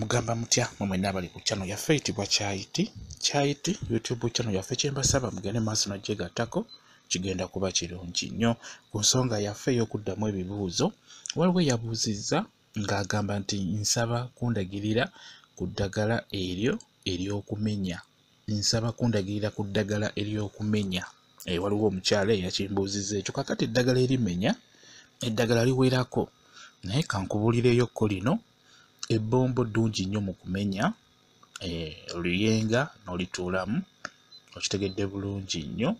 mugamba mutya mwemwena abali ku channel yaffe eyitibwa kyayiti kyayiti youtube channel yaffe kyembasaba mugende maaso nagyegattako kigenda kuba kirungi nnyo ku nsonga yaffe ey'okuddamu ebibuuzo waliwo eyabuuzizza ng'agamba nti nsaba kundagirira ku ddagala eryo ery'okumenya nsaba kundagirira ku ddagala ery'okumenya e waliwo omukyala eyakimbuuzizza ekyo kakati eddagala erimenya eddagala liwerako naye kankubuulireyokko lino ebbombo ddungi nnyo mu kumenya eh, oluyenga n'olituulamu okitegedde bulungi nnyo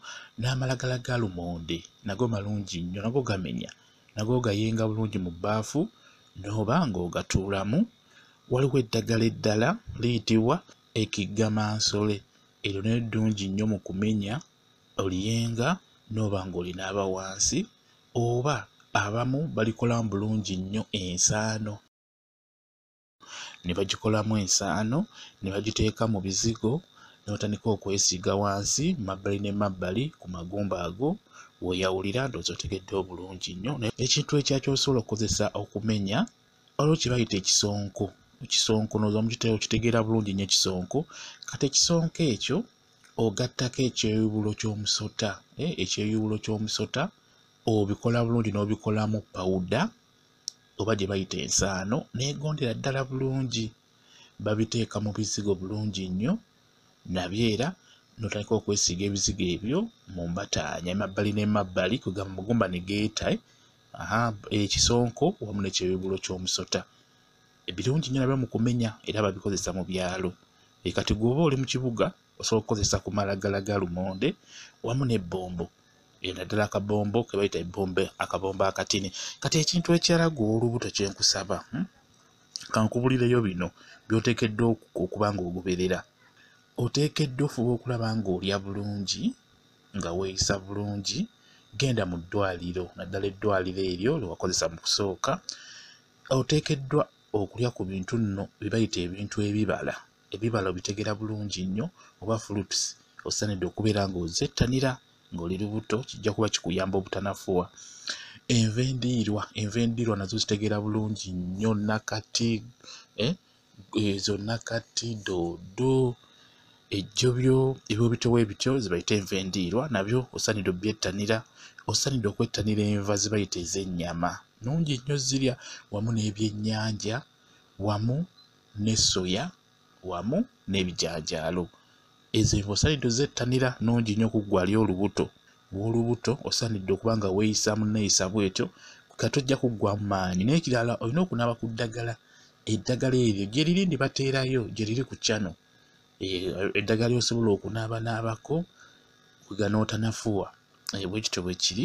n'amalagala ga lumonde nago malungi nnyo nago gamenya nago ogayenga bulungi mu bbaafu n'oba ng'ogatuulamu waliwo eddagala eddala liyitibwa ekiggamansole eryo n'eddungi nnyo mu kumenya oluyenga n'oba ng'olinaaba wansi oba abamu balikolamu bulungi nnyo ensaano ne bagikolamu ensaano ne bagiteeka mu bizigo n'otandika okwesiiga wansi mabbali ne mabbali ku magumba ago weyawulira ndoozi otegedde obulungi nnyo ekintu ekya kyosobola okukozesa okumenya olwo kyebayita ekisonko ekisonko nozomukitee okitegeera bulungi nnyo ekisonko kati ekisonko ekyo ogattako ekyeyubulo kyomusota eh, ekyeyubulo kyomusota obikola bulungi n'obikolamu pawuda oba gye bayita ensaano neegondera ddala bulungi babiteeka mu bizigo bulungi nnyo nabyo era notandika okwesiiga ebizigo ebyo mu mbataanya emabbali n'emabbali kugamba mugumba ne geeta ekisonko wamu nekyebibulo ky'omusota ebirungi nnyo nabyo mu kumenya era babikozesa mu byalo ekati gwoba oli mu kibuga osobola okukozesa kumalagala ga lumonde wamu n'ebbombo enaddala akabombo kebaita ebombe akabombo akatini kati ekintu ekirala gwe olubuto kyenkusaba hmm? kankubulireyo bino byotekeddwa okuba nga ogoberera otekeddwa ofuba okulaba nga olya bulungi nga weeyisa bulungi genda mu ddwaliro naddala eddwaliro eryo lyewakozesa mu kusooka otekeddwa okulya ku bintu nno byebayita ebintu ebibala ebibala obitegera bulungi nnyo oba fruits osanidde okubeera ngaozettanira ng'oli lubuto kijja kuba kikuyamba obutanafuwa enva endiirwa enva endiirwa nazo zitegeera bulungi nnyo nakati eh, ezo nakati doodo ejjobyo ebyo bityo ebityo zibayita enva endiirwa nabyo osanidde obyettanira osanidde okwettanira enva zibayita ez'ennyama nungi nnyo zirya wamu n'ebyennyanja wamu ne soya wamu n'ebijaajaalo ne ezenvu osaanidde ozettanira nungi nnyo okuggwali olubuto bwolubuto osaanidde okuba nga weeyisamu neeyisa bwetyo katojja kuggwa mu maanyi naye kirala olina okunaaba ku ddagala eddagala eryo gye liri ndi bateerayo gye liri ku kyano e, eddagala lyosobola okunaaba n'abako kwega n'otanafuuwa e, bwekityo bwe kiri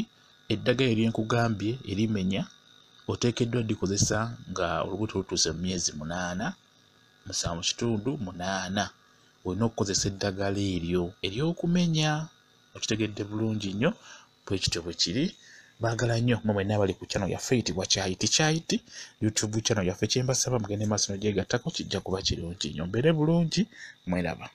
eddagala eryenkugambye erimenya oteekeddwa ddikozesa nga olubuto lutuuse mu myezi munaana musanvu kitundu munaana olina okukozesa eddagala eryo eryokumenya okitegedde bulungi nnyo bwekityo bwe kiri baagala nnyo mwemwena abali ku channel yaffe eyitibwa kyayiti kyayiti youtube channel yaffe kyembasaba mugende maaso nogyegattako kijja kuba kirungi nnyo mbeere bulungi mweraba